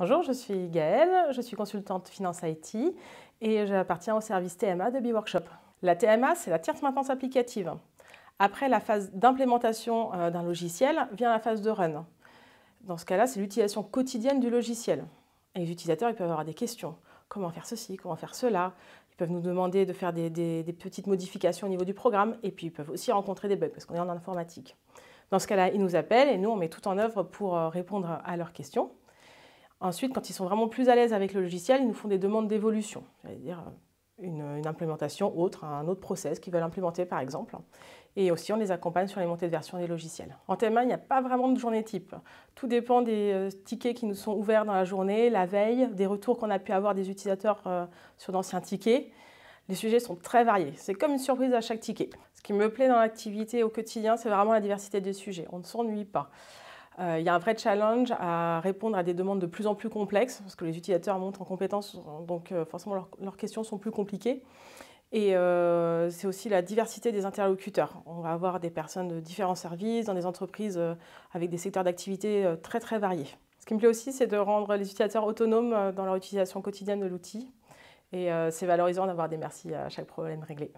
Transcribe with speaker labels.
Speaker 1: Bonjour, je suis Gaëlle, je suis consultante finance IT et j'appartiens au service TMA de B-Workshop. La TMA, c'est la tierce maintenance applicative. Après la phase d'implémentation euh, d'un logiciel vient la phase de run. Dans ce cas-là, c'est l'utilisation quotidienne du logiciel. les utilisateurs ils peuvent avoir des questions. Comment faire ceci Comment faire cela Ils peuvent nous demander de faire des, des, petites modifications au niveau du programme et puis ils peuvent aussi rencontrer des bugs parce qu'on est en informatique. Dans ce cas-là, ils nous appellent et nous, on met tout en œuvre pour euh, répondre à leurs questions. Ensuite, quand ils sont vraiment plus à l'aise avec le logiciel, ils nous font des demandes d'évolution, c'est-à-dire euh, une, implémentation autre, un autre process qu'ils veulent implémenter par exemple. Et aussi, on les accompagne sur les montées de version des logiciels. En TMA, il n'y a pas vraiment de journée type. Tout dépend des euh, tickets qui nous sont ouverts dans la journée, la veille, des retours qu'on a pu avoir des utilisateurs euh, sur d'anciens tickets. Les sujets sont très variés. C'est comme une surprise à chaque ticket. Ce qui me plaît dans l'activité au quotidien, c'est vraiment la diversité des sujets. On ne s'ennuie pas. Euh, il y a un vrai challenge à répondre à des demandes de plus en plus complexes, parce que les utilisateurs montent en compétence, donc euh, forcément leurs, questions sont plus compliquées. Et euh, c'est aussi la diversité des interlocuteurs. On va avoir des personnes de différents services, dans des entreprises avec des secteurs d'activité très très variés. Ce qui me plaît aussi, c'est de rendre les utilisateurs autonomes dans leur utilisation quotidienne de l'outil. Et c'est valorisant d'avoir des merci à chaque problème réglé.